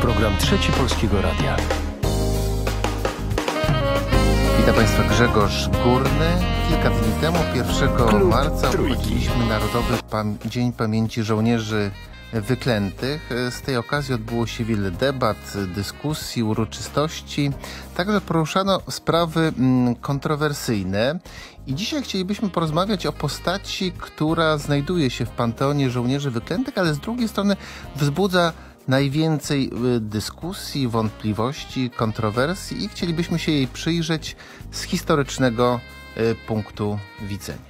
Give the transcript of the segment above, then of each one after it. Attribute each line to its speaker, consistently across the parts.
Speaker 1: Program Trzeci Polskiego Radia. Witam Państwa Grzegorz Górny. Kilka dni temu, 1 Klub marca, obchodziliśmy Narodowy Dzień Pamięci Żołnierzy Wyklętych. Z tej okazji odbyło się wiele debat, dyskusji, uroczystości. Także poruszano sprawy mm, kontrowersyjne i dzisiaj chcielibyśmy porozmawiać o postaci, która znajduje się w panteonie żołnierzy wyklętych, ale z drugiej strony wzbudza najwięcej y, dyskusji, wątpliwości, kontrowersji i chcielibyśmy się jej przyjrzeć z historycznego y, punktu widzenia.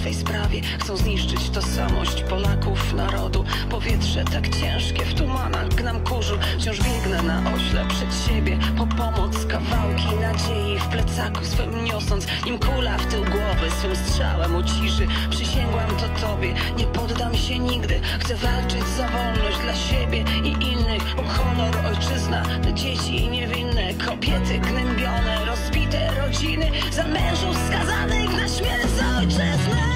Speaker 2: swej sprawie Chcą zniszczyć tożsamość Polaków, narodu Powietrze tak ciężkie w tumanach Gnam kurzu, wciąż biegnę na ośle Przed siebie po pomoc Kawałki nadziei w plecaku swym niosąc Nim kula w tył głowy Swym strzałem uciszy Przysięgłam to tobie, nie poddam się nigdy Chcę walczyć za wolność dla siebie i innych O honor, ojczyzna, dzieci niewinne Kobiety gnębione, rozbite rodziny Za mężów skazanych na śmierć za ojczyznę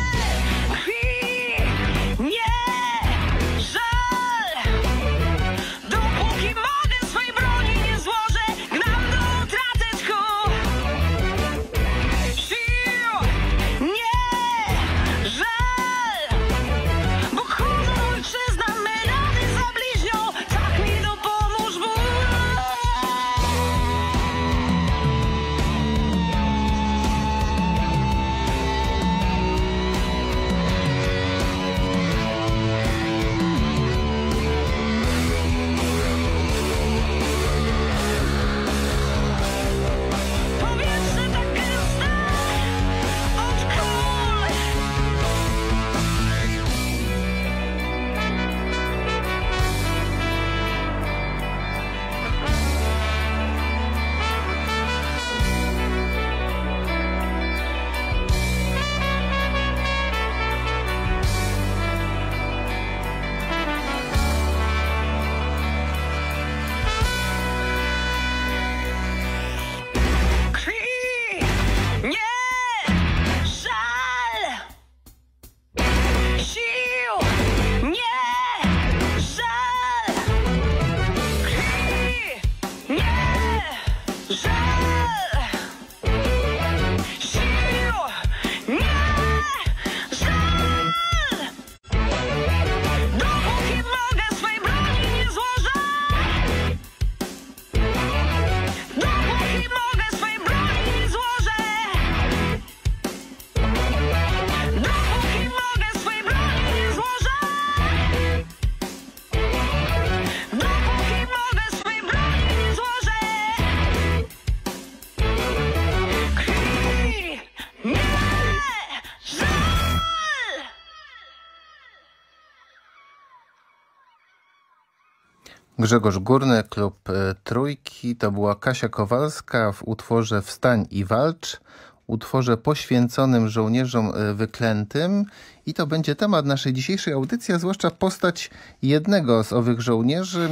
Speaker 1: Grzegorz Górny, klub e, Trójki, to była Kasia Kowalska w utworze Wstań i walcz, utworze poświęconym żołnierzom e, wyklętym i to będzie temat naszej dzisiejszej audycji, a zwłaszcza postać jednego z owych żołnierzy,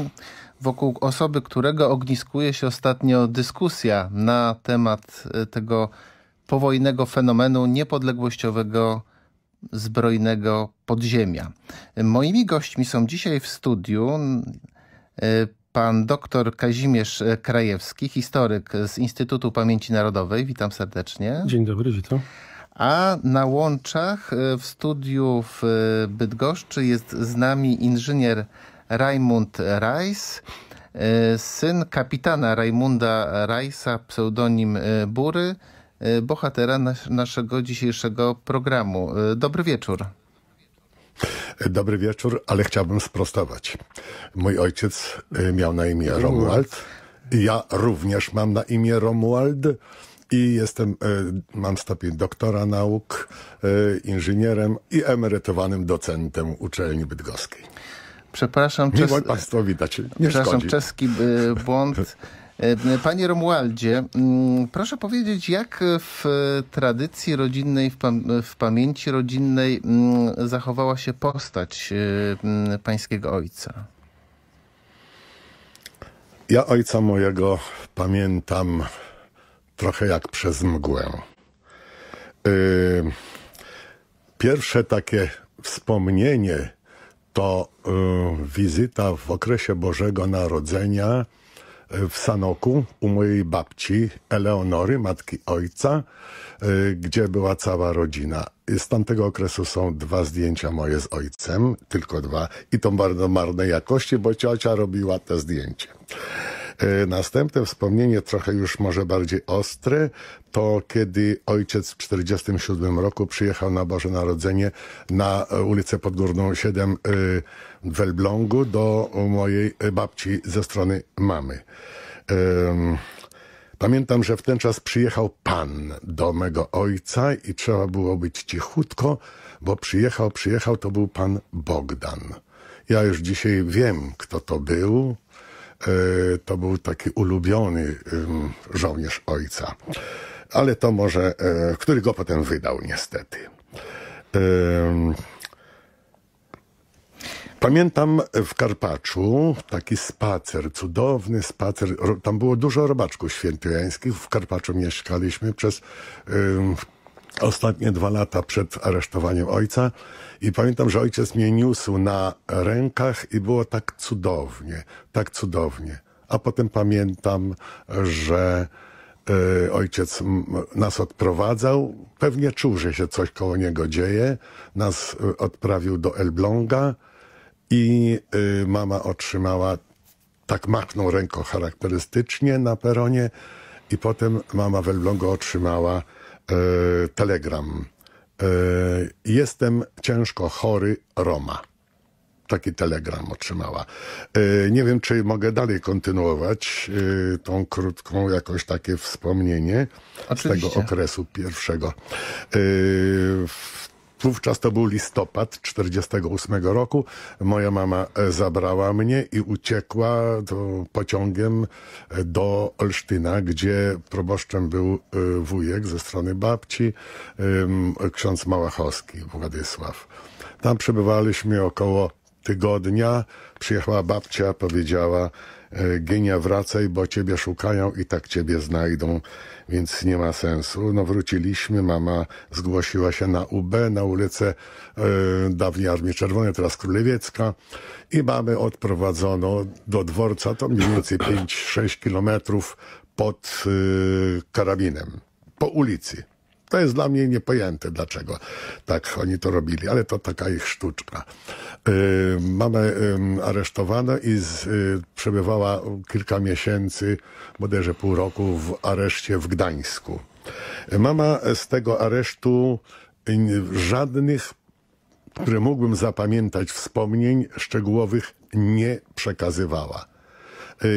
Speaker 1: wokół osoby, którego ogniskuje się ostatnio dyskusja na temat e, tego powojennego fenomenu niepodległościowego zbrojnego podziemia. Moimi gośćmi są dzisiaj w studiu E, pan doktor Kazimierz e, Krajewski, historyk z Instytutu Pamięci Narodowej. Witam serdecznie. Dzień dobry, witam. A na łączach e, w studiu w Bydgoszczy jest z nami inżynier Raimund Rajs, syn kapitana Raimunda Rajsa, pseudonim Bury, bohatera nas naszego dzisiejszego programu. Dobry wieczór.
Speaker 3: Dobry wieczór, ale chciałbym sprostować. Mój ojciec y, miał na imię Romuald. Ja również mam na imię Romuald i jestem, y, mam stopień doktora nauk, y, inżynierem i emerytowanym docentem uczelni bydgoskiej. Przepraszam, czes... Państwo widać. Nie Przepraszam, czeski błąd. E, panie Romualdzie,
Speaker 1: mm, proszę powiedzieć, jak w tradycji rodzinnej, w, pam w, pamięci rodzinnej mm, zachowała się postać e, mm, pańskiego ojca?
Speaker 3: Ja ojca mojego pamiętam trochę jak przez mgłę. E, pierwsze takie wspomnienie to wizyta w okresie Bożego Narodzenia – w Sanoku u mojej babci Eleonory, matki ojca, e, gdzie była cała rodzina. Z tamtego okresu są dwa zdjęcia moje z ojcem, tylko dwa, i to bardzo marnej jakości, bo ciocia robiła te zdjęcie. E, następne wspomnienie, trochę już może bardziej ostre, to kiedy ojciec w 1947 roku przyjechał na Boże Narodzenie na ulicę Podgórną 7 w Elblągu do mojej e, babci ze strony mamy. Pamiętam, że w ten czas przyjechał pan do mego ojca i trzeba było być cichutko, bo przyjechał, przyjechał, to był pan Bogdan. Ja już dzisiaj wiem, kto to był. E, to był taki ulubiony żołnierz ojca. Ale to może, e, który go potem wydał niestety. Pamiętam w Karpaczu taki spacer, cudowny spacer. Tam było dużo robaczków świętojańskich. W Karpaczu mieszkaliśmy przez ostatnie dwa lata przed aresztowaniem ojca i pamiętam, że ojciec mnie niósł na rękach i było tak cudownie, tak cudownie. A potem pamiętam, że y, ojciec nas odprowadzał, pewnie czuł, że się coś koło niego dzieje, nas y, odprawił do Elbląga, i y, mama otrzymała, tak machnął ręką charakterystycznie na peronie i potem mama w Elblągu otrzymała y, telegram. Y, jestem ciężko chory Roma taki telegram otrzymała. Nie wiem, czy mogę dalej kontynuować tą krótką, jakoś takie wspomnienie Oczywiście. z tego okresu pierwszego. Wówczas to był listopad 48 roku. Moja mama e, zabrała mnie i uciekła pociągiem e, do Olsztyna, gdzie proboszczem był e, wujek ze strony babci, ksiądz Małachowski Władysław. Tam przebywaliśmy około tygodnia. Przyjechała babcia, powiedziała, E, Genia wracaj, bo ciebie szukają i tak ciebie znajdą, więc nie ma sensu. No wróciliśmy, mama zgłosiła się na UB, na ulicę yy, dawniej Armii Czerwonej, teraz Królewiecka i mamy odprowadzono do dworca, to mniej więcej 5-6 kilometrów pod e, karabinem, po ulicy. To jest dla mnie niepojęte, dlaczego tak oni to robili, ale to taka ich sztuczka. Y, mamy aresztowano i z, y, przebywała kilka miesięcy, bodajże pół roku w areszcie w Gdańsku. Mama z tego aresztu żadnych, które mógłbym zapamiętać, wspomnień szczegółowych nie przekazywała.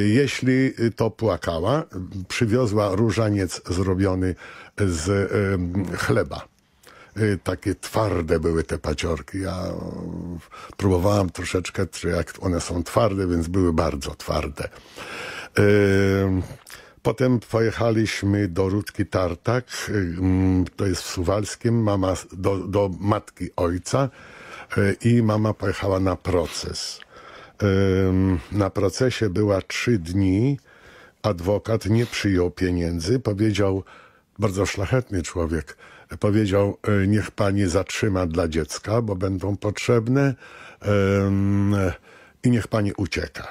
Speaker 3: Jeśli to płakała, przywiozła różaniec zrobiony z chleba y, takie twarde były te paciorki. Ja próbowałam troszeczkę, czy jak one są twarde, więc były bardzo twarde. Potem pojechaliśmy do Rudki Tartak, to jest w Suwalskim, mama do, do matki ojca y, i mama pojechała na proces na procesie była trzy dni, adwokat nie przyjął pieniędzy, powiedział, bardzo szlachetny człowiek, powiedział, e, niech pani zatrzyma dla dziecka, bo będą potrzebne i niech pani ucieka.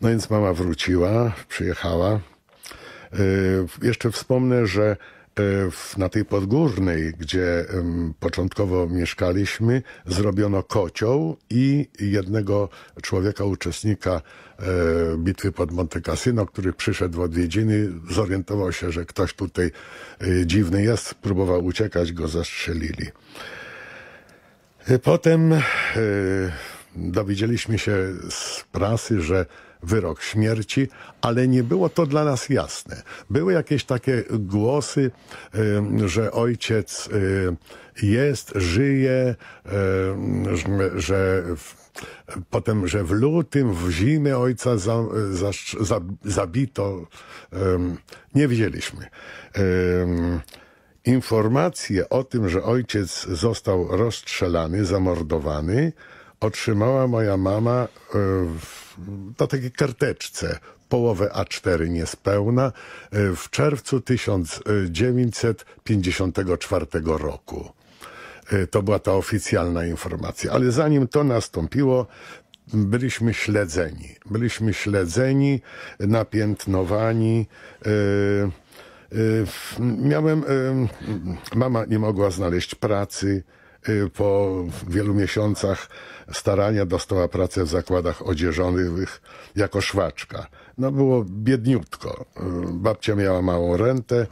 Speaker 3: No więc mama wróciła, przyjechała. E, jeszcze wspomnę, że Y, na tej podgórnej, gdzie początkowo mieszkaliśmy, zrobiono kocioł i jednego człowieka, uczestnika y, bitwy pod Monte Cassino, który przyszedł w odwiedziny, zorientował się, że ktoś tutaj y, dziwny jest, próbował uciekać, go zastrzelili. Potem dowiedzieliśmy się z prasy, że wyrok śmierci, ale nie było to dla nas jasne. Były jakieś takie głosy, że ojciec jest, żyje, że potem, że w lutym, w zimę ojca za, za, za, zabito. Nie wiedzieliśmy. Informacje o tym, że ojciec został rozstrzelany, zamordowany, otrzymała moja mama e, w na takiej karteczce, połowę A4 niespełna, e, w czerwcu 1954 roku. E, to była ta oficjalna informacja. Ale zanim to nastąpiło, byliśmy śledzeni. Byliśmy śledzeni, napiętnowani. E, miałem, mama nie mogła znaleźć pracy Y, po wielu miesiącach starania dostała pracę w zakładach odzieżowych jako szwaczka. No było biedniutko. Y, babcia miała małą rentę,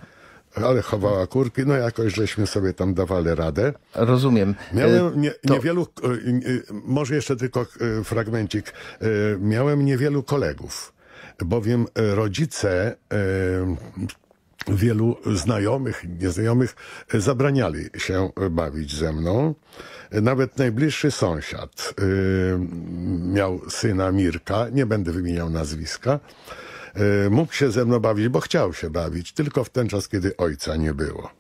Speaker 3: ale chowała kurki, no jakoś żeśmy sobie tam dawali radę. Rozumiem. Miałem y, nie, to... niewielu, może jeszcze tylko fragmencik, miałem niewielu kolegów, bowiem rodzice wielu znajomych, nieznajomych zabraniali się bawić ze mną. Nawet najbliższy sąsiad y, miał syna Mirka, nie będę wymieniał nazwiska, y, mógł się ze mną bawić, bo chciał się bawić, tylko w ten czas, kiedy ojca nie było.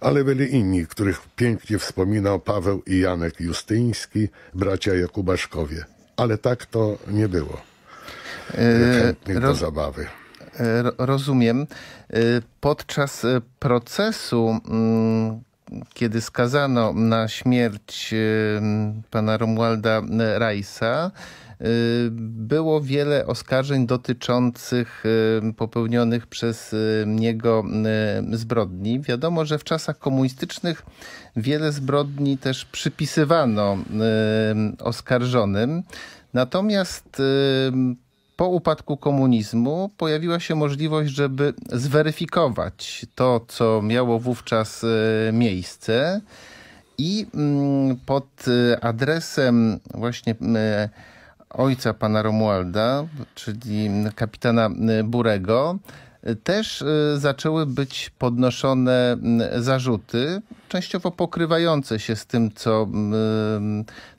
Speaker 3: Ale byli inni, których pięknie wspominał Paweł i Janek Justyński, bracia Jakubaszkowie. Ale tak to nie było. E, Chętnych do zabawy.
Speaker 1: E, rozumiem. E, podczas e, procesu, mm, kiedy skazano na śmierć pana Romualda Rajsa, było wiele oskarżeń dotyczących popełnionych przez niego zbrodni. Wiadomo, że w czasach komunistycznych wiele zbrodni też przypisywano oskarżonym. Natomiast po upadku komunizmu pojawiła się możliwość, żeby zweryfikować to, co miało wówczas e, miejsce. I mm, pod e, adresem właśnie e, ojca pana Romualda, czyli kapitana Burego, też zaczęły być podnoszone zarzuty, częściowo pokrywające się z tym, co,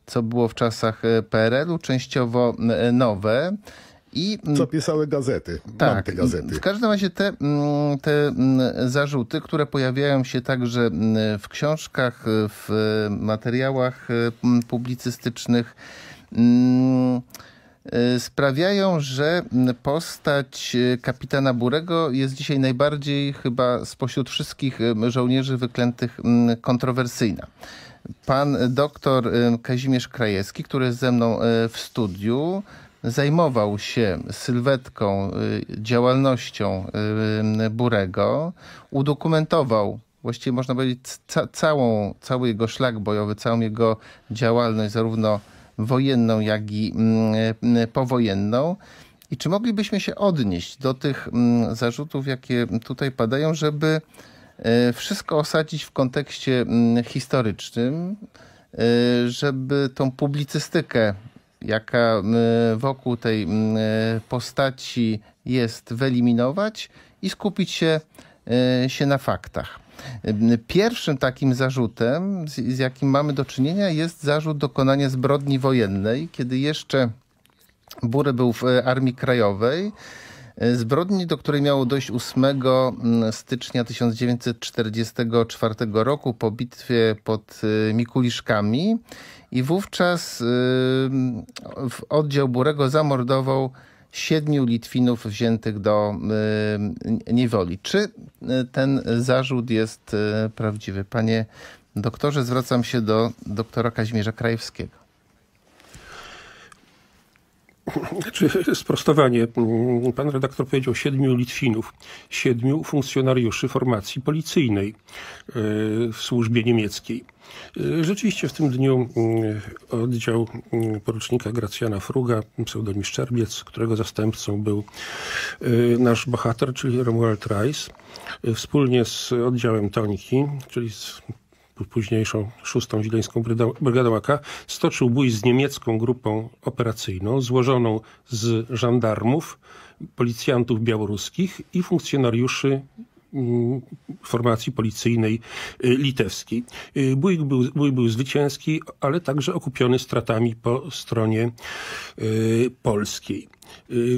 Speaker 1: co było w czasach PRL-u, częściowo nowe. I,
Speaker 3: mm, Co pisały gazety.
Speaker 1: Tak, Mam te tak. gazety. W każdym razie te, mm, te mm, zarzuty, które pojawiają się także w książkach, w materiałach y, publicystycznych, y, sprawiają, że postać y, kapitana Burego jest dzisiaj najbardziej chyba spośród wszystkich żołnierzy wyklętych kontrowersyjna pan doktor Kazimierz Krajewski, który jest ze mną w studiu, zajmował się sylwetką, y, działalnością y, Burego, udokumentował właściwie można powiedzieć ca całą, cały jego szlak bojowy, całą jego działalność, zarówno wojenną, jak i mm, y, powojenną. I czy moglibyśmy się odnieść do tych mm, zarzutów, jakie tutaj padają, żeby wszystko osadzić w kontekście mm, historycznym, żeby tą publicystykę jaka y, wokół tej y, postaci jest, wyeliminować i skupić się, y, się na faktach. Pierwszym takim zarzutem, z jakim mamy do czynienia, jest zarzut dokonania zbrodni wojennej, kiedy jeszcze Bury był w Armii Krajowej Zbrodni, do której miało dojść 8 mm, stycznia 1944 roku po bitwie pod y, Mikuliszkami i wówczas y, w oddział Burego zamordował siedmiu Litwinów wziętych do y, niewoli. Czy ten zarzut jest prawdziwy? Panie doktorze, zwracam się do doktora Kazimierza Krajewskiego.
Speaker 4: Czy sprostowanie. Pan redaktor powiedział siedmiu Litwinów, siedmiu funkcjonariuszy formacji policyjnej e, w służbie niemieckiej. E, rzeczywiście w tym dniu e, oddział porucznika Gracjana Fruga, pseudonim Szczerbiec, którego zastępcą był nasz bohater, czyli Romuald Reis, wspólnie z oddziałem Toniki, czyli z późniejszą szóstą Wileńską Brygadą AK, stoczył bój z niemiecką grupą operacyjną złożoną z żandarmów, policjantów białoruskich i funkcjonariuszy mm, formacji policyjnej y, litewskiej. Y, bój był, bój był zwycięski, ale także okupiony stratami po stronie y, polskiej.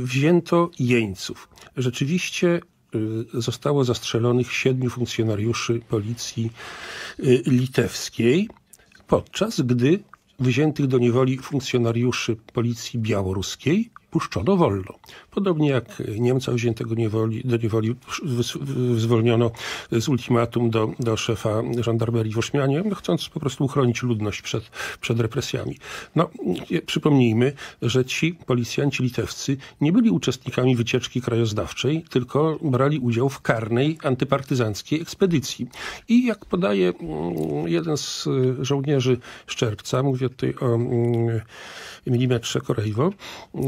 Speaker 4: Wzięto jeńców. Rzeczywiście Y, zostało zastrzelonych siedmiu funkcjonariuszy policji y, litewskiej, podczas gdy wziętych do niewoli funkcjonariuszy policji białoruskiej puszczono wolno. Podobnie jak Niemca wziętego niewoli, do niewoli zwolniono z ultimatum do, do szefa żandarmerii w Ośmianie, chcąc po prostu uchronić ludność przed, przed represjami. No, przypomnijmy, że ci policjanci litewscy nie byli uczestnikami wycieczki krajoznawczej, tylko brali udział w karnej antypartyzanckiej ekspedycji. I jak podaje mm, jeden z e, żołnierzy Szczerbca, mówię tutaj o mm, milimetrze Korejwo, e,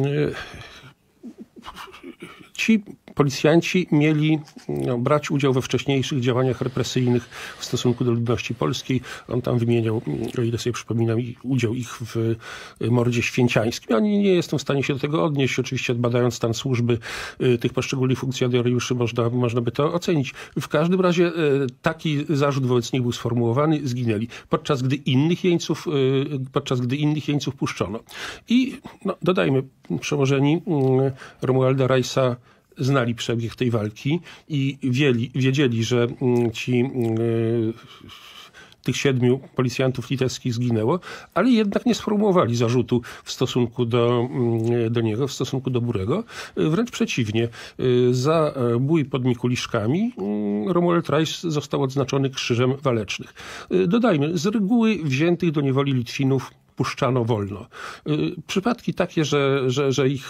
Speaker 4: cheap Policjanci mieli no, brać udział we wcześniejszych działaniach represyjnych w stosunku do ludności polskiej. On tam wymieniał, o ile sobie przypominam, udział ich w y, mordzie święciańskim. Ja nie, nie jestem w stanie się do tego odnieść. Oczywiście badając stan służby y, tych poszczególnych funkcjonariuszy można, można by to ocenić. W każdym razie y, taki zarzut wobec nich był sformułowany, zginęli. Podczas gdy innych jeńców, podczas gdy innych jeńców puszczono. I no, dodajmy, przełożeni Romualda Rajsa znali przebieg tej walki i wiedzieli, wiedzieli że mm, ci mm, e, tych siedmiu policjantów litewskich zginęło, ale jednak nie sformułowali zarzutu w stosunku do, mm, do niego, w stosunku do Burego. E, wręcz przeciwnie, e, za bój pod Mikuliszkami Romuald Reis został odznaczony Krzyżem Walecznych. Dodajmy, z reguły wziętych do niewoli Litwinów puszczano wolno. Przypadki takie, że, że, że ich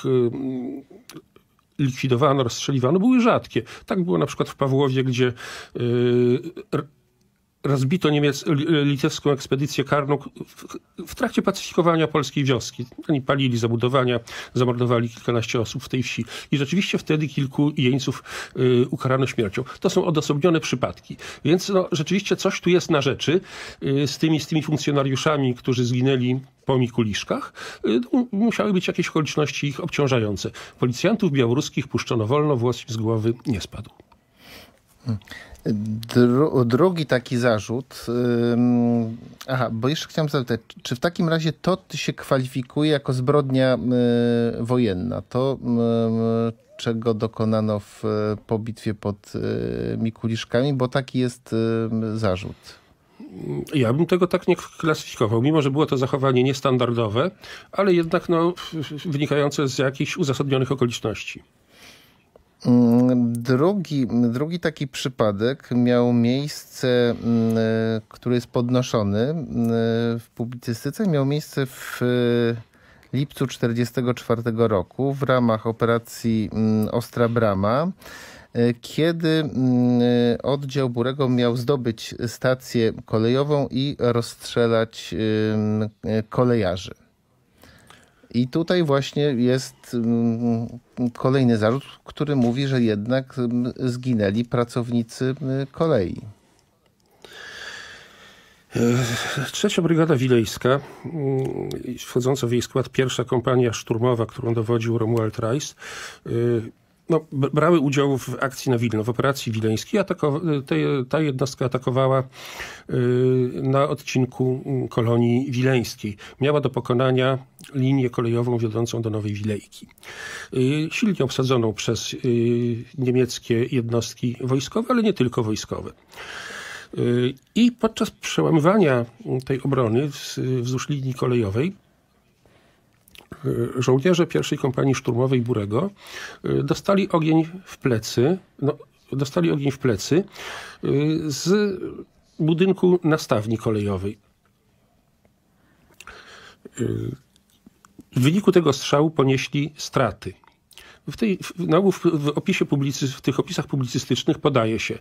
Speaker 4: likwidowano, rozstrzeliwano, były rzadkie. Tak było na przykład w Pawłowie, gdzie y, rozbito niemiec, e, litewską ekspedycję karną w, trakcie pacyfikowania polskiej wioski. Oni palili zabudowania, zamordowali kilkanaście osób w tej wsi i rzeczywiście wtedy kilku jeńców y, ukarano śmiercią. To są odosobnione przypadki. Więc no, rzeczywiście coś tu jest na rzeczy y, z, tymi, z tymi funkcjonariuszami, którzy zginęli po Mikuliszkach, musiały być jakieś okoliczności ich obciążające. Policjantów białoruskich puszczono wolno, włos z głowy nie spadł.
Speaker 1: Hmm. Dru, drugi taki zarzut. Ym, aha, bo jeszcze chciałem zapytać, czy w takim razie to się kwalifikuje jako zbrodnia y, wojenna? To, czego dokonano w, po bitwie pod y, Mikuliszkami, bo taki jest zarzut. Ja bym tego tak
Speaker 4: nie klasyfikował, mimo że było to zachowanie niestandardowe, ale jednak no, wynikające z jakichś uzasadnionych okoliczności.
Speaker 1: Mm, drugi, drugi taki przypadek miał miejsce, mm, e, który jest podnoszony mm, e, w publicystyce, miał miejsce w e, lipcu 1944 roku w ramach operacji Ostra Brama kiedy oddział Burego miał zdobyć stację kolejową i rozstrzelać kolejarzy. I tutaj właśnie jest mm, kolejny zarzut, który mówi, że jednak mm, zginęli pracownicy mm, kolei. E,
Speaker 4: Trzecia Brygada Wilejska, wchodząca w jej skład pierwsza kompania szturmowa, którą dowodził Romuald Reis, e, no, brały udział w akcji na Wilno, w operacji wileńskiej. Atako- te, ta jednostka atakowała y, na odcinku mm, kolonii wileńskiej. Miała do pokonania linię kolejową wiodącą do Nowej Wilejki. Y, silnie obsadzoną przez y, niemieckie jednostki wojskowe, ale nie tylko wojskowe. I podczas przełamywania tej obrony wzdłuż linii kolejowej Żołnierze pierwszej kompanii szturmowej Burego y, dostali ogień w plecy, no, dostali ogień w plecy y, z budynku nastawni kolejowej. Y, w wyniku tego strzału ponieśli straty. W, tej, w, w, w opisie w tych opisach publicystycznych podaje się,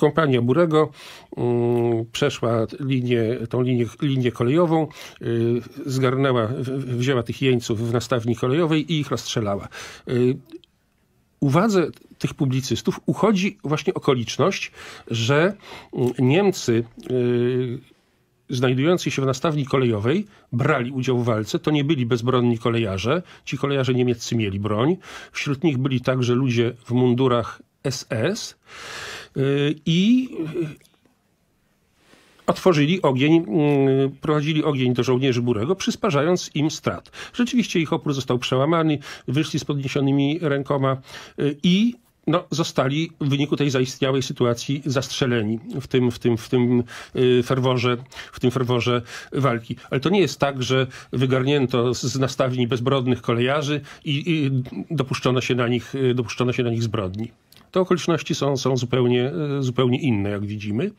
Speaker 4: kompania Burego mm, przeszła linię, tą linię, linię kolejową, y, zgarnęła, wzięła tych jeńców w nastawni kolejowej i ich rozstrzelała. Y, uwadze tych publicystów uchodzi właśnie okoliczność, że mm, Niemcy y, znajdujący się w nastawni kolejowej brali udział w walce. To nie byli bezbronni kolejarze. Ci kolejarze niemieccy mieli broń. Wśród nich byli także ludzie w mundurach SS. Y, i otworzyli y, ogień, y, prowadzili ogień do żołnierzy Burego, przysparzając im strat. Rzeczywiście ich opór został przełamany, wyszli z podniesionymi rękoma i no, zostali w wyniku tej zaistniałej sytuacji zastrzeleni w tym, w, tym, w, tym ferworze, w tym ferworze walki. Ale to nie jest tak, że wygarnięto z nastawni bezbrodnych kolejarzy i, i dopuszczono, się na nich, dopuszczono się na nich zbrodni. Te okoliczności są, są zupełnie, e, zupełnie inne, jak widzimy.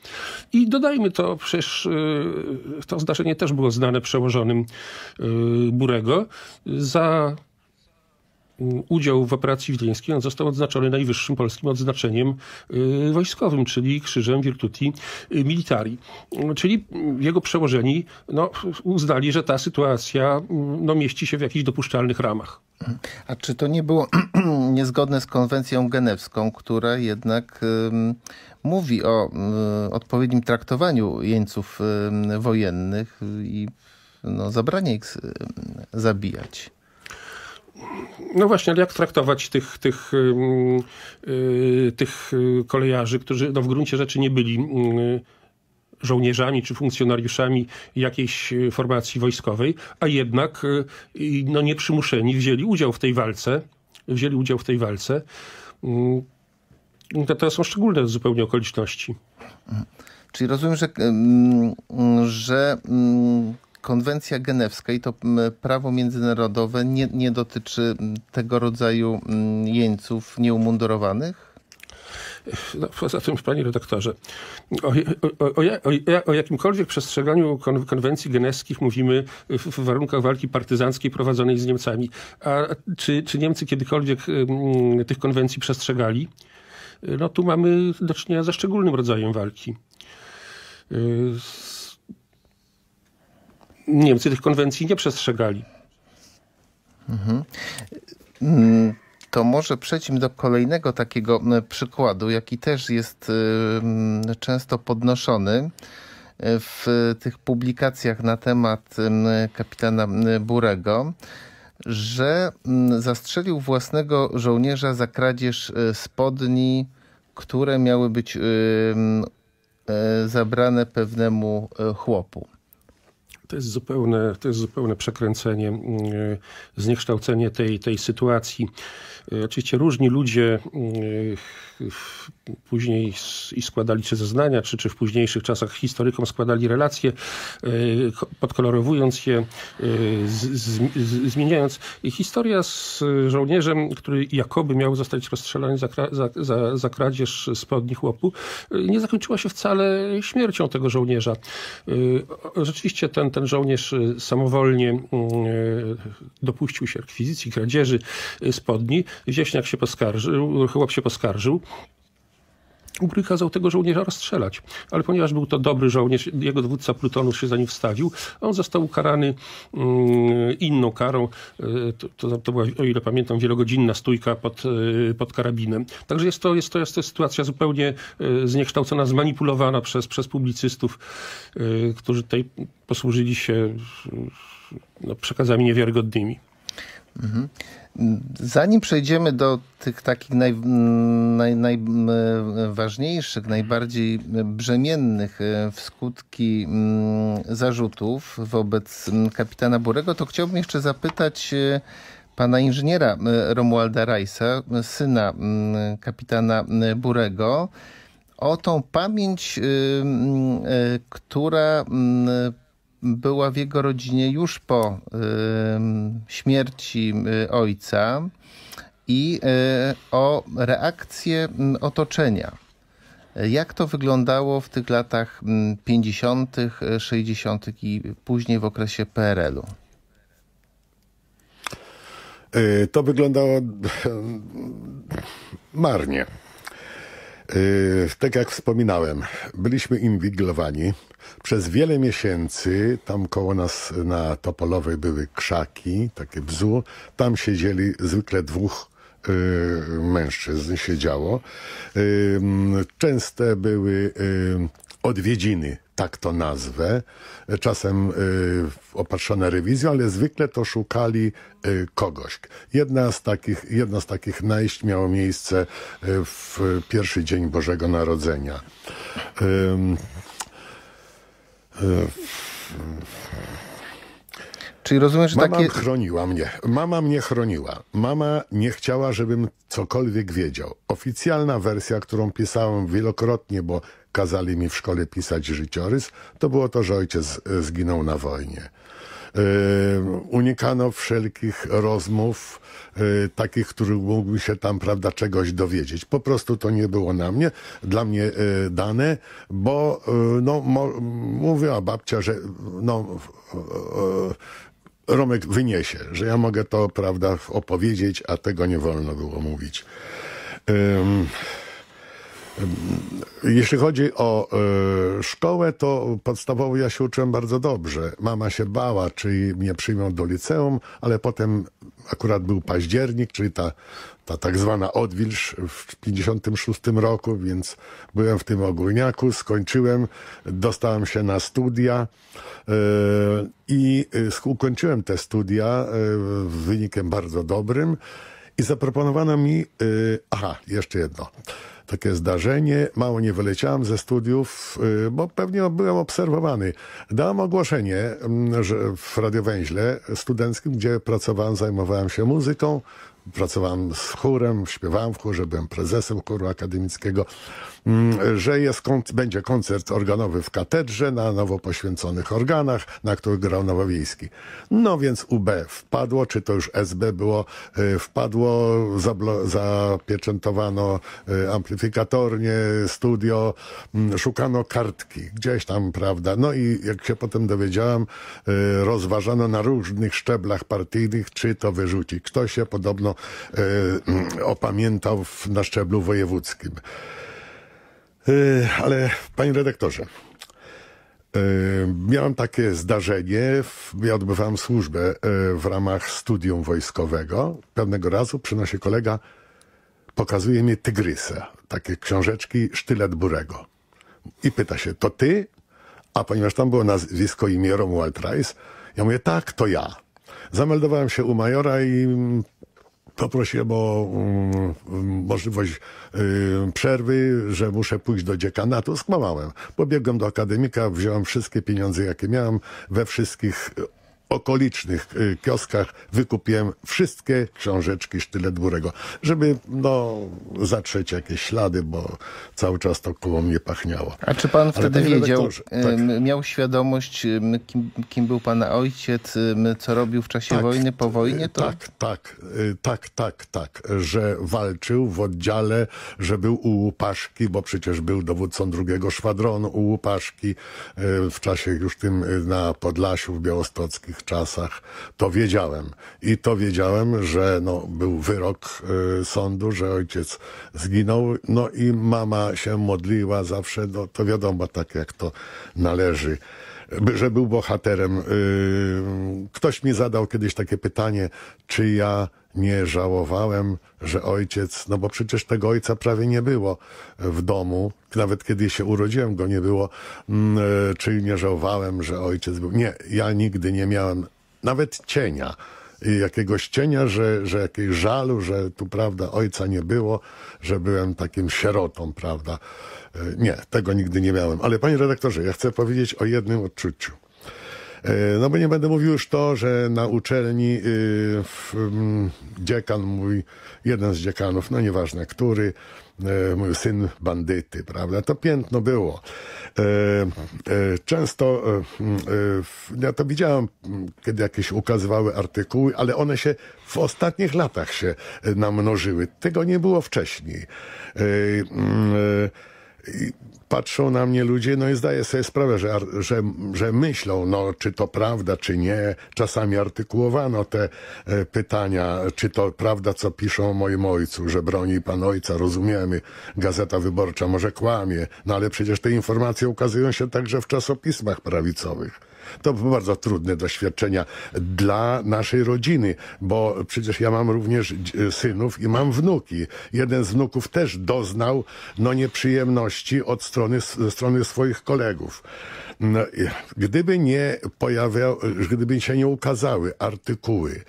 Speaker 4: I dodajmy to, przecież e, to zdarzenie też było znane przełożonym e, Burego. Za udział w operacji wiedeńskiej, on został odznaczony najwyższym polskim odznaczeniem y, wojskowym, czyli Krzyżem Virtuti Militari. Czyli jego przełożeni no, uznali, że ta sytuacja mm, no, mieści się w jakichś
Speaker 1: dopuszczalnych ramach. A czy to nie było niezgodne z konwencją genewską, która jednak y, mówi o y, odpowiednim traktowaniu jeńców wojennych i no, zabranie ich zabijać? No właśnie, ale jak traktować tych, tych, y,
Speaker 4: tych y, kolejarzy, którzy no w gruncie rzeczy nie byli y, żołnierzami czy funkcjonariuszami jakiejś formacji wojskowej, a jednak no, nieprzymuszeni wzięli udział w tej walce. Wzięli udział w tej walce. Mm, to,
Speaker 1: to są szczególne zupełnie okoliczności. Mhm. Czyli rozumiem, że, że konwencja genewska i to prawo międzynarodowe nie, nie dotyczy tego rodzaju jeńców nieumundurowanych? No, poza tym, panie redaktorze, o, o, o, o jakimkolwiek
Speaker 4: przestrzeganiu konwencji Genewskich mówimy w, w, warunkach walki partyzanckiej prowadzonej z Niemcami. A czy, czy Niemcy kiedykolwiek tych konwencji przestrzegali? No tu mamy do czynienia ze szczególnym rodzajem walki. Y,
Speaker 1: Niemcy tych konwencji nie przestrzegali. Mhm. Mm, to może przejdźmy do kolejnego takiego mm, przykładu, jaki też jest mm, często podnoszony e, w tych publikacjach na temat kapitana Burego, że zastrzelił własnego żołnierza za kradzież e, spodni, które miały być e, zabrane pewnemu chłopu. To jest zupełne, to jest zupełne przekręcenie, mm, e,
Speaker 4: zniekształcenie tej, tej sytuacji. E, oczywiście różni ludzie mm, później i składali czy zeznania, czy, czy w późniejszych czasach historykom składali relacje, e, podkolorowując je, e, z, z, zmieniając. I historia z żołnierzem, który jakoby miał zostać rozstrzelany za, za, za, za kradzież spodni chłopu, e, nie zakończyła się wcale śmiercią tego żołnierza. Rzeczywiście ten, ten żołnierz samowolnie mm, dopuścił się rekwizycji, kradzieży spodni. Wieśniak się poskarżył, chłop się poskarżył. Ugry kazał tego żołnierza rozstrzelać, ale ponieważ był to dobry żołnierz, jego dowódca plutonu się za nim wstawił, on został ukarany mm, inną karą, e, to, to, to, była, o ile pamiętam, wielogodzinna stójka pod, e, pod karabinem. Także jest to, jest, to, jest to sytuacja zupełnie e, zniekształcona, zmanipulowana przez, przez publicystów, którzy tutaj posłużyli się no, przekazami niewiarygodnymi.
Speaker 1: Mhm. Zanim przejdziemy do tych takich naj, naj, najważniejszych, najbardziej brzemiennych e, w skutki mm, zarzutów wobec mm, kapitana Burego, to chciałbym jeszcze zapytać e, pana inżyniera e, Romualda Rajsa, syna mm, kapitana Burego, o tą pamięć, która była w jego rodzinie już po śmierci y, ojca i y, o reakcję mm, otoczenia. Jak to wyglądało w tych latach 50., mm, 60. i później w okresie PRL-u?
Speaker 3: Y, to wyglądało mm, marnie. Yy, tak jak wspominałem, byliśmy inwigilowani. Przez wiele miesięcy tam koło nas na Topolowej były krzaki, takie bzu. Tam siedzieli zwykle dwóch y, mężczyzn, siedziało. Y, yy, częste były y, odwiedziny tak to nazwę, czasem y, opatrzone rewizją, ale zwykle to szukali y, kogoś. Jedna z takich, jedno z takich najść miało miejsce y, w pierwszy dzień Bożego Narodzenia. Czyli rozumiem, że Mama takie... chroniła mnie. Mama mnie chroniła. Mama nie chciała, żebym cokolwiek wiedział. Oficjalna wersja, którą pisałem wielokrotnie, bo kazali mi w szkole pisać życiorys, to było to, że ojciec e, zginął na wojnie. Yy, unikano wszelkich rozmów, yy, takich, których mógłby się tam, prawda, czegoś dowiedzieć. Po prostu to nie było na mnie, dla mnie yy, dane, bo no, mówiła babcia, że no, Romek wyniesie, że ja mogę to, prawda, opowiedzieć, a tego nie wolno było mówić. Jeśli chodzi o y, szkołę, to podstawowo ja się uczyłem bardzo dobrze. Mama się bała, czy mnie przyjmą do liceum, ale potem akurat był październik, czyli ta, ta tak zwana odwilż w 56 roku, więc byłem w tym ogólniaku, skończyłem, dostałem się na studia y, i e, ukończyłem te studia y, wynikiem bardzo dobrym i zaproponowano mi, aha, jeszcze jedno, takie zdarzenie. Mało nie wyleciałem ze studiów, y, bo pewnie byłem obserwowany. Dałem ogłoszenie mm, że w radiowęźle studenckim, gdzie pracowałem, zajmowałem się muzyką pracowałem z chórem, śpiewałem w chórze, byłem prezesem chóru akademickiego, mm, że jest, będzie koncert organowy w katedrze na nowo poświęconych organach, na których grał Nowowiejski. No więc UB wpadło, czy to już SB było, y, wpadło, zapieczętowano y, amplifikatornie, studio, mm, szukano kartki, gdzieś tam, prawda. No i jak się potem dowiedziałem, y, rozważano na różnych szczeblach partyjnych, czy to wyrzucić. kto się podobno E, mocno mm, opamiętał na szczeblu wojewódzkim. E, ale panie redaktorze, e, Miałem takie zdarzenie, ja odbywałem służbę w ramach studium wojskowego. Pewnego razu przynosi kolega, pokazuje mi Tygrysa, takie książeczki Sztylet Burego. I pyta się, to ty? A ponieważ tam było nazwisko imię Romuald Rice, ja mówię, tak, to ja. Zameldowałem się u majora i mm, poprosiłem o um, możliwość y, przerwy, że muszę pójść do dziekanatu. Skłamałem. Pobiegłem do akademika, wziąłem wszystkie pieniądze, jakie miałem, we wszystkich okolicznych y, kioskach wykupiłem wszystkie książeczki Sztylet Górego, żeby no, zatrzeć jakieś ślady, bo cały czas to koło mnie pachniało. A czy pan wtedy wiedział, y, tak.
Speaker 1: miał świadomość, y, kim, kim, był pana ojciec, co robił w czasie tak, wojny, po wojnie? To... Tak,
Speaker 3: tak, tak, tak, tak, że walczył w oddziale, że był u Łupaszki, bo przecież był dowódcą drugiego szwadronu u Łupaszki w czasie już tym na Podlasiu w Białostockich czasach, to wiedziałem. I to wiedziałem, że no, był wyrok y, sądu, że ojciec zginął. No i mama się modliła zawsze, no, to wiadomo, tak jak to należy że był bohaterem. Y, ktoś mi zadał kiedyś takie pytanie, czy ja nie żałowałem, że ojciec, no bo przecież tego ojca prawie nie było w domu, nawet kiedy się urodziłem go nie było, mm, y, czy nie żałowałem, że ojciec był. Nie, ja nigdy nie miałem nawet cienia Y, jakiegoś cienia, że, że jakiegoś żalu, że tu, prawda, ojca nie było, że byłem takim sierotą, prawda. Y, nie, tego nigdy nie miałem. Ale panie redaktorze, ja chcę powiedzieć o jednym odczuciu. Y, no bo nie będę mówił już to, że na uczelni mm, dziekan mój, jeden z dziekanów, no nieważne który, E, mój syn bandyty, prawda? To piętno było. E, e, często ja to widziałem, kiedy jakieś ukazywały artykuły, ale one się w ostatnich latach się namnożyły. Tego nie było wcześniej patrzą na mnie ludzie, no i zdaję sobie sprawę, że, że, że myślą, no czy to prawda, czy nie. Czasami artykułowano te e, pytania, czy to prawda, co piszą o moim ojcu, że broni pan ojca, rozumiemy, Gazeta Wyborcza może kłamie, no ale przecież te informacje ukazują się także w czasopismach prawicowych. To były bardzo trudne doświadczenia dla naszej rodziny, bo przecież ja mam również synów i mam wnuki. Jeden z wnuków też doznał no, nieprzyjemności od strony, strony swoich kolegów. No, gdyby nie pojawiał, gdyby się nie ukazały artykuły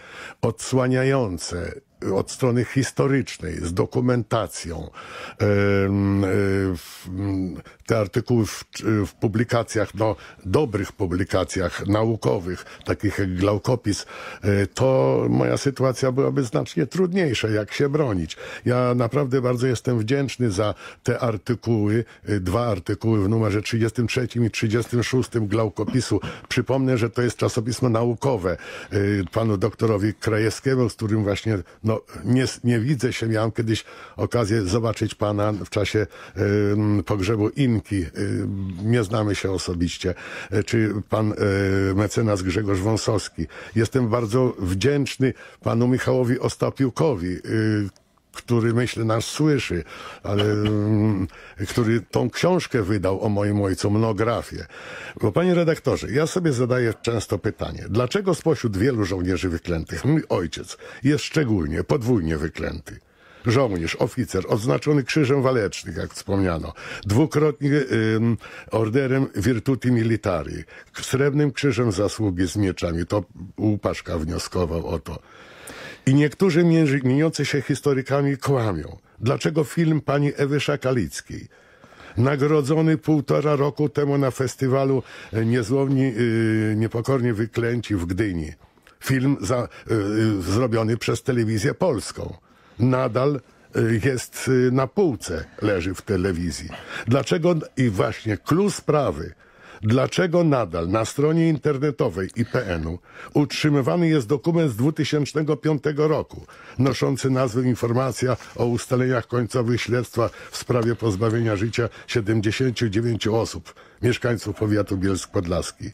Speaker 3: odsłaniające od strony historycznej, z dokumentacją, e, te artykuły w, w publikacjach, no dobrych publikacjach naukowych, takich jak Glaukopis, e, to moja sytuacja byłaby znacznie trudniejsza, jak się bronić. Ja naprawdę bardzo jestem wdzięczny za te artykuły, e, dwa artykuły w numerze 33 i 36 Glaukopisu. Przypomnę, że to jest czasopismo naukowe e, panu doktorowi Krajewskiemu, z którym właśnie no, nie, nie widzę się. Miałem kiedyś okazję zobaczyć pana w czasie y, pogrzebu in Marcinki, y, nie znamy się osobiście, y, czy pan y, mecenas Grzegorz Wąsowski. Jestem bardzo wdzięczny panu Michałowi Ostapiukowi, który myślę nas słyszy, ale mm, który tą książkę wydał o moim ojcu, monografię. Bo panie redaktorze, ja sobie zadaję często pytanie, dlaczego spośród wielu żołnierzy wyklętych mój ojciec jest szczególnie, podwójnie wyklęty? żołnierz, oficer, odznaczony Krzyżem Walecznych, jak wspomniano, dwukrotnie ym, orderem Virtuti Militari, Srebrnym Krzyżem Zasługi z Mieczami, to Łupaszka wnioskował o to. I niektórzy mieniący się historykami kłamią. Dlaczego film pani Ewy Szakalickiej, nagrodzony półtora roku temu na festiwalu e, Niezłomni yy, Niepokornie Wyklęci w Gdyni, film za, yy, zrobiony przez telewizję polską, nadal y, jest y, na półce, leży w telewizji. Dlaczego, i właśnie klucz sprawy, dlaczego nadal na stronie internetowej IPN-u utrzymywany jest dokument z 2005 roku, noszący nazwę Informacja o ustaleniach końcowych śledztwa w sprawie pozbawienia życia 79 osób, mieszkańców powiatu Bielsk-Podlaski.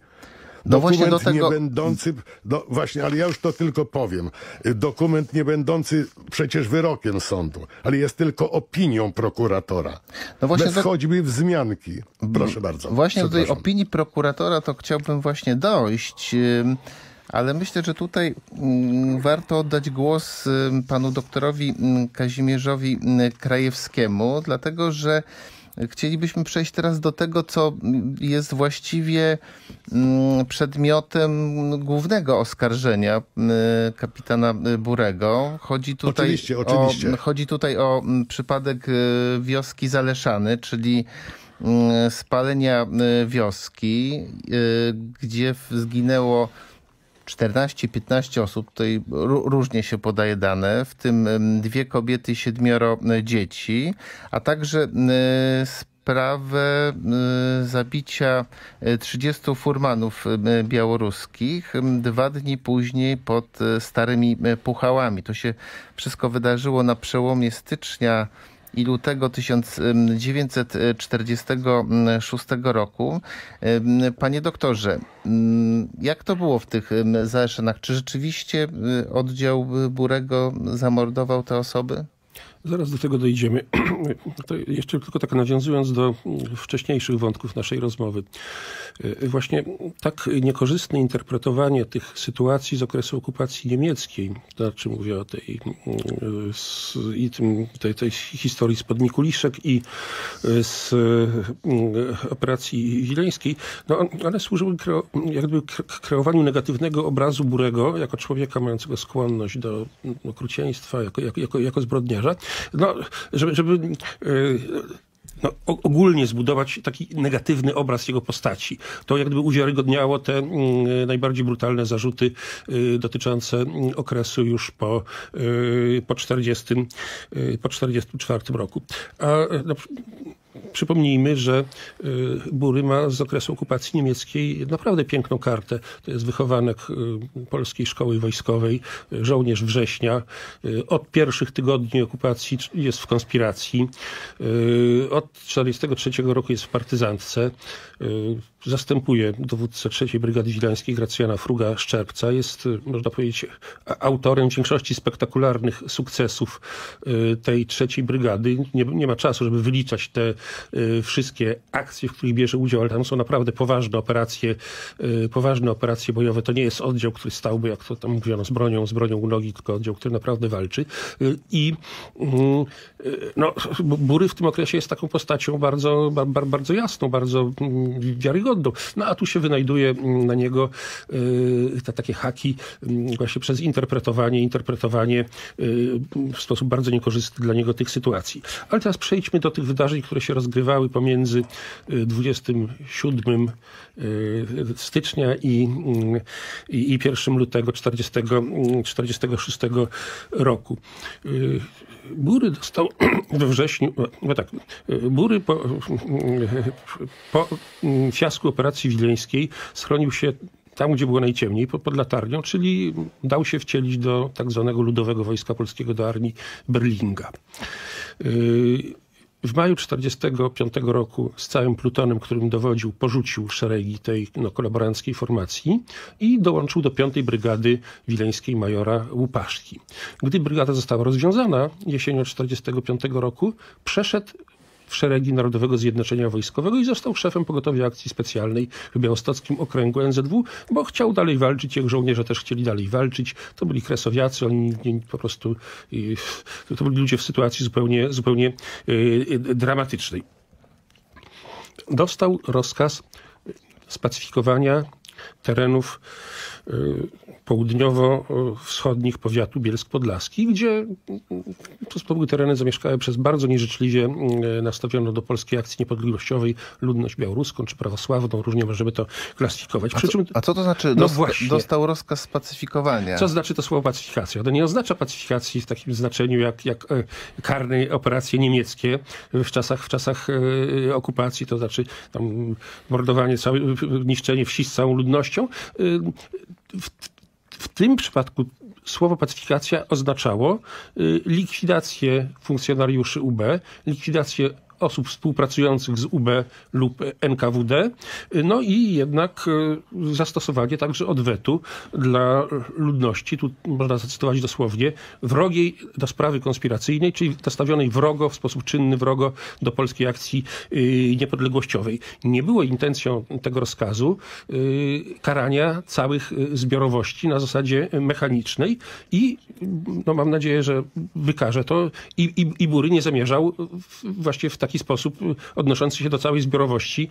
Speaker 3: No do tego... do, właśnie, ale ja już to tylko powiem. Dokument nie będący przecież wyrokiem sądu, ale jest tylko opinią prokuratora. No właśnie Bez choćby wzmianki. Proszę mm, bardzo. Właśnie do tej
Speaker 1: opinii prokuratora to chciałbym właśnie dojść. Ale myślę, że tutaj mm, warto oddać głos panu doktorowi mm, Kazimierzowi Krajewskiemu, dlatego że Chcielibyśmy przejść teraz do tego, co jest właściwie mm, przedmiotem głównego oskarżenia mm, kapitana Burego. Chodzi tutaj, oczywiście, oczywiście. chodzi tutaj o mm, przypadek y, wioski Zaleszany, czyli spalenia y, wioski, y, gdzie zginęło 14-15 osób, tutaj różnie się podaje dane, w tym dwie kobiety i siedmioro e, dzieci, a także e, sprawę e, zabicia 30 furmanów białoruskich dwa dni później pod Starymi Puchałami. To się wszystko wydarzyło na przełomie stycznia i lutego 1946 roku. Panie doktorze, jak to było w tych zaeszynach? Czy rzeczywiście oddział Burego zamordował te osoby?
Speaker 4: Zaraz do tego dojdziemy. To jeszcze tylko tak nawiązując do mm, wcześniejszych wątków naszej rozmowy. E, właśnie tak niekorzystne interpretowanie tych sytuacji z okresu okupacji niemieckiej, to znaczy mówię o tej, mm, e, i tym, tej, tej historii spod Mikuliszek i e, z mm, operacji wileńskiej, no one służyły jakby kreowaniu negatywnego obrazu Burego jako człowieka mającego skłonność do okrucieństwa, jako, jako, jako, jako zbrodniarza no, żeby, żeby e, no, ogólnie zbudować taki negatywny obraz jego postaci. To jak gdyby uwiarygodniało te mm, najbardziej brutalne zarzuty y, dotyczące mm, okresu już po, y, po, 40, y, po 44 roku. A, e, no, Przypomnijmy, że y, Bury ma z okresu okupacji niemieckiej naprawdę piękną kartę. To jest wychowanek y, Polskiej Szkoły Wojskowej, y, żołnierz września. Od pierwszych tygodni okupacji jest w konspiracji. Od 1943 roku jest w partyzantce zastępuje dowódcę trzeciej Brygady Wileńskiej Gracjana Fruga Szczerbca. Jest, y, można powiedzieć, autorem większości spektakularnych sukcesów y, tej trzeciej brygady. Nie, nie, ma czasu, żeby wyliczać te y, wszystkie akcje, w których bierze udział, ale tam są naprawdę poważne operacje, poważne operacje bojowe. To nie jest oddział, który stałby, jak to tam mówiono, z bronią, z bronią u nogi, tylko oddział, który naprawdę walczy. I no, Bury w tym okresie jest taką postacią bardzo, bardzo jasną, bardzo mm, wiarygodną no a tu się wynajduje mm, na niego y, te takie haki mm, właśnie przez interpretowanie, interpretowanie y, w sposób bardzo niekorzystny dla niego tych sytuacji. Ale teraz przejdźmy do tych wydarzeń, które się rozgrywały pomiędzy 27 y, Y, stycznia i, y, i, i 1 lutego 1946 y, roku. Bury dostał we wrześniu, no tak, Bury po, po fiasku operacji wileńskiej schronił się tam, gdzie było najciemniej, pod latarnią, czyli dał się wcielić do tak zwanego Ludowego Wojska Polskiego, do armii Berlinga. W maju 1945 roku z całym plutonem, którym dowodził, porzucił szeregi tej no, kolaboranckiej formacji i dołączył do 5 Brygady Wileńskiej majora Łupaszki. Gdy brygada została rozwiązana jesienią 1945 roku, przeszedł w szeregi Narodowego Zjednoczenia Wojskowego i został szefem pogotowia akcji specjalnej w Białostockim Okręgu NZW, bo chciał dalej walczyć, jak żołnierze też chcieli dalej walczyć. To byli kresowiacy, oni po prostu, to byli ludzie w sytuacji zupełnie, zupełnie y, y, dramatycznej. Dostał rozkaz spacyfikowania terenów y, południowo-wschodnich powiatu Bielsk-Podlaski, gdzie to były tereny zamieszkałe przez bardzo nieżyczliwie e, nastawioną do polskiej akcji niepodległościowej ludność białoruską czy prawosławną, różnie możemy to klasyfikować.
Speaker 1: A co, czym, a co to znaczy no dostał rozkaz spacyfikowania? Co
Speaker 4: znaczy to słowo pacyfikacja? To nie oznacza pacyfikacji w takim znaczeniu jak, jak e, karne operacje niemieckie w czasach, w czasach e, okupacji, to znaczy tam mordowanie, niszczenie wsi z całą ludnością. W w tym przypadku słowo pacyfikacja oznaczało y, likwidację funkcjonariuszy UB, likwidację osób współpracujących z UB lub NKWD, no i jednak e, zastosowanie także odwetu dla ludności, tu można zacytować dosłownie, wrogiej do sprawy konspiracyjnej, czyli nastawionej wrogo, w sposób czynny wrogo do polskiej akcji e, niepodległościowej. Nie było intencją tego rozkazu e, karania całych zbiorowości na zasadzie mechanicznej i no, mam nadzieję, że wykaże to i, i, i Bury nie zamierzał właśnie w taki taki sposób y, odnoszący się do całej zbiorowości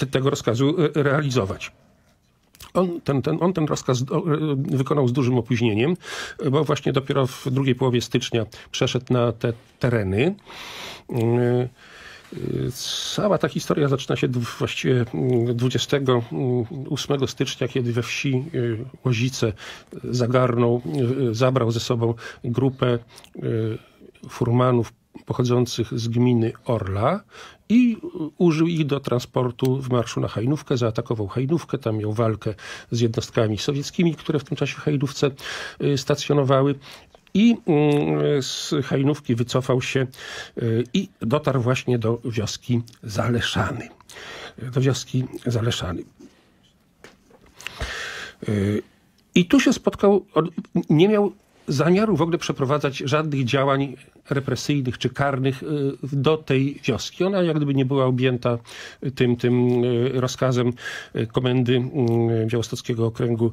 Speaker 4: y, tego rozkazu y, realizować. On ten, ten, on ten rozkaz wykonał z dużym opóźnieniem, bo właśnie dopiero w drugiej połowie stycznia przeszedł na te tereny. Cała ta historia zaczyna się właściwie 28 stycznia, kiedy we wsi Łozice zagarnął, zabrał ze sobą grupę furmanów, pochodzących z gminy Orla i użył ich do transportu w marszu na Hajnówkę, zaatakował Hajnówkę, tam miał walkę z jednostkami sowieckimi, które w tym czasie w Hajnówce y, stacjonowały. I mm, z Hajnówki wycofał się y, i dotarł właśnie do wioski Zaleszany. Do wioski Zaleszany. Y, I tu się spotkał, nie miał zamiaru w ogóle przeprowadzać żadnych działań represyjnych czy karnych y, do tej wioski. Ona jak gdyby nie była objęta y, tym, tym y, rozkazem komendy Białostockiego Okręgu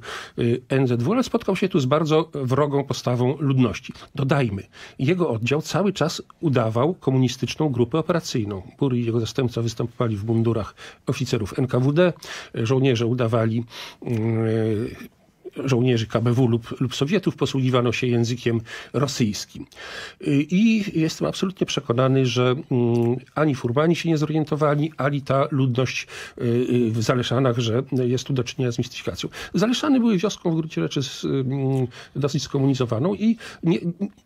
Speaker 4: NZW, ale spotkał się tu z bardzo wrogą postawą ludności. Dodajmy, jego oddział cały czas udawał komunistyczną grupę operacyjną. Bury i jego zastępca występowali w mundurach oficerów NKWD, żołnierze udawali żołnierzy KBW lub, lub Sowietów posługiwano się językiem rosyjskim. Y, I jestem absolutnie przekonany, że mm, ani furmani się nie zorientowali, ani ta ludność y, y, w Zaleszanach, że jest tu do czynienia z mistyfikacją. Zaleszany były wioską w gruncie rzeczy z, mm, dosyć skomunizowaną i nie,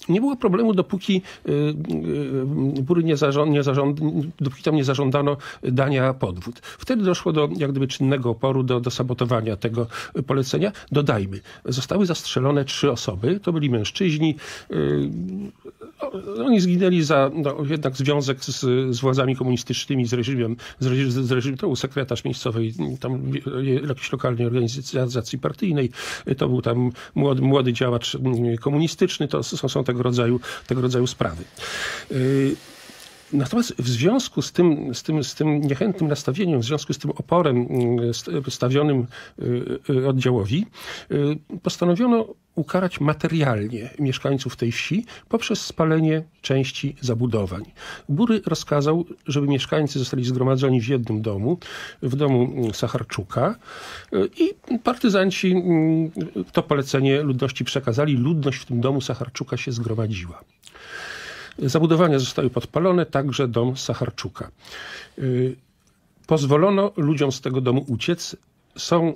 Speaker 4: nie było problemu, dopóki Bury nie, zarząd, nie zarząd, dopóki tam nie zażądano dania podwód. Wtedy doszło do jak gdyby czynnego oporu, do, do sabotowania tego polecenia. Dodaję, zostały zastrzelone trzy osoby, to byli mężczyźni. Y, oni zginęli za no, jednak związek z, z, władzami komunistycznymi, z reżimem, z, z to był sekretarz miejscowej tam jakiejś lokalnej organizacji partyjnej, to był tam młody, młody działacz mm, komunistyczny, to są, są tego, rodzaju, tego rodzaju sprawy. Y, Natomiast w związku z tym, z, tym, z tym niechętnym nastawieniem, w związku z tym oporem mm, stawionym y, y, oddziałowi, y, postanowiono ukarać materialnie mieszkańców tej wsi poprzez spalenie części zabudowań. Bury rozkazał, żeby mieszkańcy zostali zgromadzeni w jednym domu, w domu mm, Sacharczuka i partyzanci mm, to polecenie ludności przekazali. Ludność w tym domu Sacharczuka się zgromadziła. Zabudowania zostały podpalone, także dom Sacharczuka. Y, pozwolono ludziom z tego domu uciec. Są y,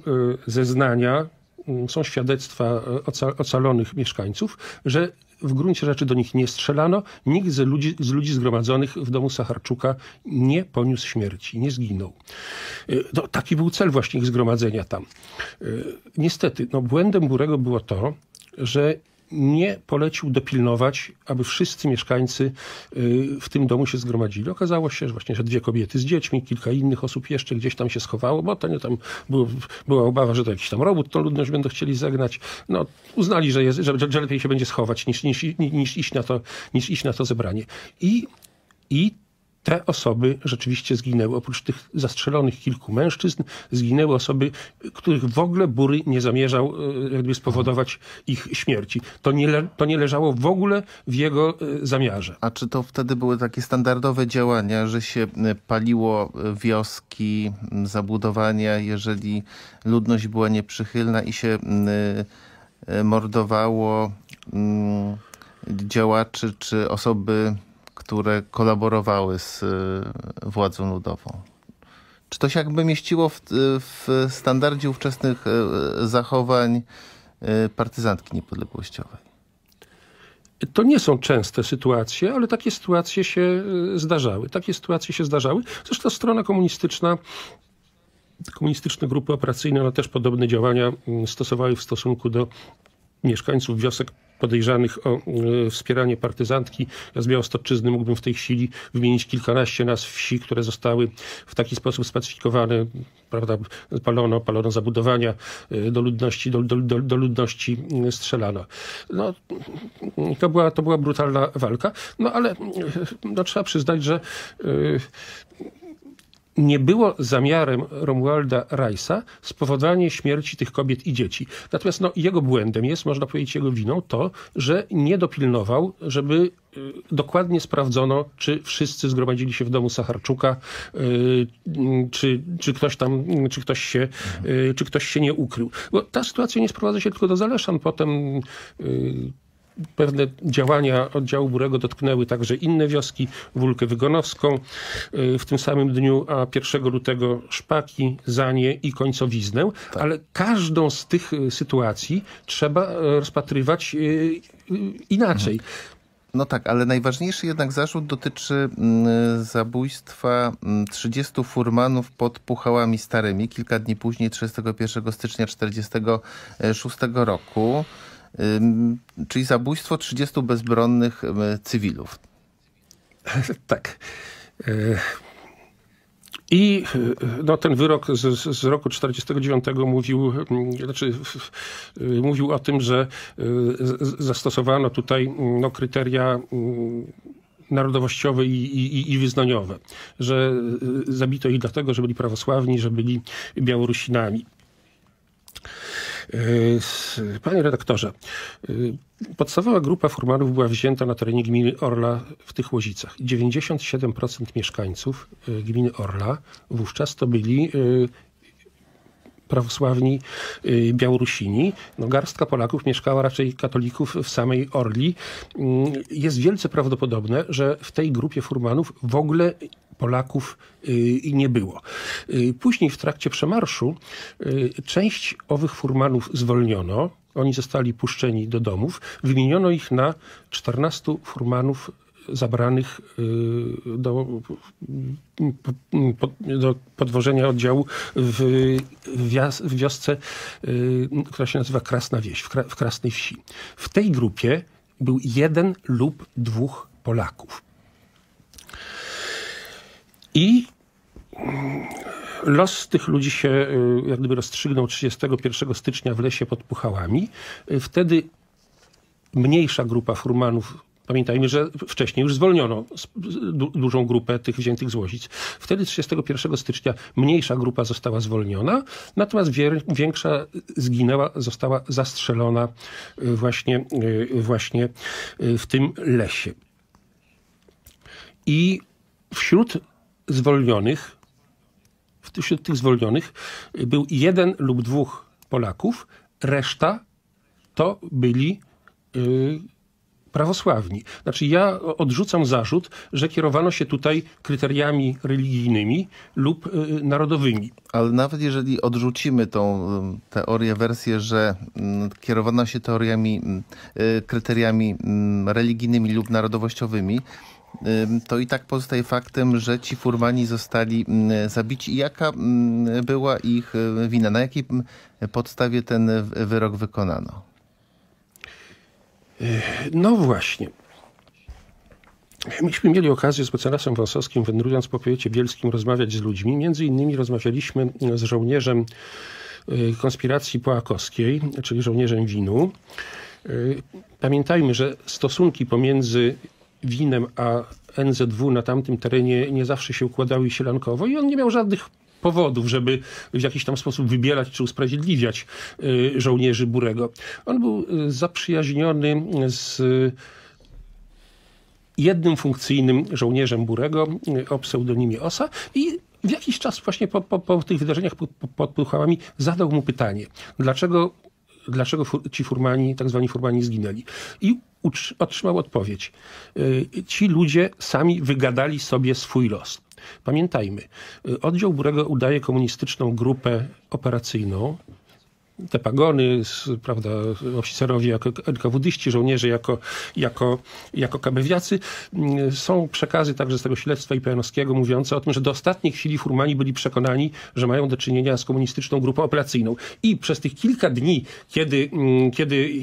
Speaker 4: zeznania, mm, są świadectwa y, ocalonych mieszkańców, że w gruncie rzeczy do nich nie strzelano. Nikt z ludzi, z ludzi zgromadzonych w domu Sacharczuka nie poniósł śmierci, nie zginął. No, taki był cel właśnie ich zgromadzenia tam. Niestety, no, błędem Burego było to, że nie polecił dopilnować, aby wszyscy mieszkańcy y, w tym domu się zgromadzili. Okazało się, że właśnie że dwie kobiety z dziećmi, kilka innych osób jeszcze gdzieś tam się schowało, bo to nie tam było, była obawa, że to jakiś tam robót, tą ludność będą chcieli zagnać. No, uznali, że, jest, że, że lepiej się będzie schować niż, niż, niż, iść na to, niż iść na to zebranie. I, i te osoby rzeczywiście zginęły. Oprócz tych zastrzelonych kilku mężczyzn, zginęły osoby, których w ogóle Bury nie zamierzał e, jakby spowodować ich śmierci. To nie, to nie leżało w ogóle w jego e, zamiarze.
Speaker 1: A czy to wtedy były takie standardowe działania, że się paliło e, wioski, zabudowania, jeżeli ludność była nieprzychylna i się mordowało działaczy czy osoby które kolaborowały z y, władzą ludową. Czy to się jakby mieściło w, w standardzie ówczesnych y, zachowań y, partyzantki niepodległościowej? To nie są częste sytuacje, ale takie sytuacje się zdarzały.
Speaker 4: Takie sytuacje się zdarzały. Zresztą strona komunistyczna, komunistyczne grupy operacyjne, one też podobne działania mm, stosowały w stosunku do mieszkańców wiosek podejrzanych o e, wspieranie partyzantki. Ja z Białostoczyzny mógłbym w tej chwili wymienić kilkanaście nazw wsi, które zostały w taki sposób spacyfikowane. Prawda, palono, palono zabudowania, e, do ludności, do, do, do ludności e, strzelano. No, to, była, to była brutalna walka, no ale no, trzeba przyznać, że nie było zamiarem Romualda Rajsa spowodowanie śmierci tych kobiet i dzieci. Natomiast no, jego błędem jest, można powiedzieć jego winą, to, że nie dopilnował, żeby y, dokładnie sprawdzono, czy wszyscy zgromadzili się w domu Sacharczuka, y, czy, czy ktoś tam, czy ktoś, się, y, czy ktoś się nie ukrył. Bo ta sytuacja nie sprowadza się tylko do Zaleszan. Potem pewne działania oddziału Burego dotknęły także inne wioski, wulkę Wygonowską y, w tym samym dniu, a 1 lutego Szpaki, Zanie i Końcowiznę.
Speaker 1: Tak. Ale każdą z tych y, sytuacji trzeba y, rozpatrywać inaczej. No tak, ale najważniejszy jednak zarzut dotyczy mm, zabójstwa 30 mm, furmanów pod Puchałami Starymi kilka dni później, 31 stycznia 1946 roku czyli zabójstwo 30 bezbronnych cywilów. Tak. E, I e, no, ten wyrok z, z roku 1949
Speaker 4: mówił, mm, znaczy, y, mówił o tym, że y, zastosowano tutaj mm, no, kryteria mm, narodowościowe i, i, i, wyznaniowe, że y, zabito ich dlatego, że byli prawosławni, że byli Białorusinami. Yy, panie redaktorze, yy, podstawowa grupa furmanów była wzięta na terenie gminy Orla w tych Łozicach. 97% mieszkańców yy, gminy Orla wówczas to byli prawosławni Białorusini. No, garstka Polaków mieszkała raczej katolików w samej Orli. Mm, jest wielce prawdopodobne, że w tej grupie furmanów w ogóle Polaków y, i nie było. Y, później w trakcie przemarszu y, część owych furmanów zwolniono, oni zostali puszczeni do domów, wymieniono ich na 14 furmanów zabranych do, do podwożenia oddziału w, w wiosce, która się nazywa Krasna Wieś, w Krasnej Wsi. W tej grupie był jeden lub dwóch Polaków. I los tych ludzi się y, jak gdyby rozstrzygnął 31 stycznia w lesie pod Puchałami. Y, wtedy mniejsza grupa furmanów Pamiętajmy, że wcześniej już zwolniono dużą grupę tych wziętych z Łozic. Wtedy 31 stycznia mniejsza grupa została zwolniona, natomiast większa zginęła, została zastrzelona y, właśnie, właśnie w tym lesie. I wśród zwolnionych, wśród tych zwolnionych y, był jeden lub dwóch Polaków, reszta to byli yy, prawosławni. Znaczy ja odrzucam zarzut, że kierowano się tutaj
Speaker 1: kryteriami religijnymi lub yy, narodowymi. Ale nawet jeżeli odrzucimy tą y, teorię, wersję, że mm, kierowano się teoriami, mm, y, kryteriami mm, religijnymi lub narodowościowymi, to i tak pozostaje faktem, że ci furmani zostali mm, zabici. Jaka mm, była ich y, wina? Na jakiej mm, podstawie ten wyrok wykonano? Yy, no właśnie. Myśmy mieli okazję z mecenasem Wąsowskim,
Speaker 4: wędrując po powiecie bielskim, rozmawiać z ludźmi. Między innymi rozmawialiśmy z żołnierzem yy, konspiracji poakowskiej, czyli żołnierzem winu. Yy, pamiętajmy, że stosunki pomiędzy winem, a NZW na tamtym terenie nie zawsze się układały sielankowo i on nie miał żadnych powodów, żeby w jakiś tam sposób wybielać czy usprawiedliwiać y, żołnierzy Burego. On był y, zaprzyjaźniony z y, jednym funkcyjnym żołnierzem Burego o pseudonimie Osa i w jakiś czas właśnie po, po, po tych wydarzeniach pod, pod Puchałami zadał mu pytanie, dlaczego dlaczego ci furmani, tak zwani furmani zginęli. I otrzymał odpowiedź. Y, ci ludzie sami wygadali sobie swój los. Pamiętajmy, y, oddział Burego udaje komunistyczną grupę operacyjną, te pagony, prawda, oficerowie jako NKWDyści, żołnierze jako, jako, jako kabewiacy. Są przekazy także z tego śledztwa IPN-owskiego mówiące o tym, że do ostatniej chwili furmani byli przekonani, że mają do czynienia z komunistyczną grupą operacyjną. I przez tych kilka dni, kiedy, mm, kiedy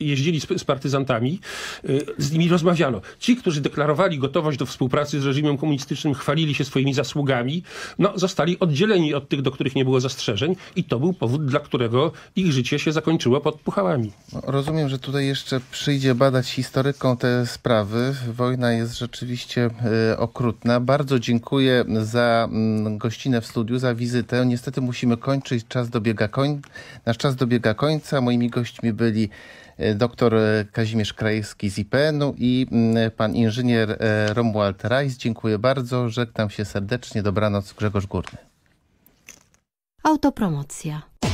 Speaker 4: jeździli z, z partyzantami, y, z nimi rozmawiano. Ci, którzy deklarowali gotowość do współpracy z reżimem komunistycznym, chwalili się swoimi zasługami, no, zostali oddzieleni od tych, do których nie było zastrzeżeń i to był powód, dla którego ich życie się zakończyło pod
Speaker 1: puchałami. Rozumiem, że tutaj jeszcze przyjdzie badać historyką te sprawy. Wojna jest rzeczywiście y, okrutna. Bardzo dziękuję za y, gościnę w studiu, za wizytę. Niestety musimy kończyć. Czas dobiega koń... Nasz czas dobiega końca. Moimi gośćmi byli e, dr e, Kazimierz Krajewski z IPN-u i mm, pan inżynier Romuald Rajs. Dziękuję bardzo. Żegnam się serdecznie. Dobranoc. Grzegorz Górny.
Speaker 2: Autopromocja.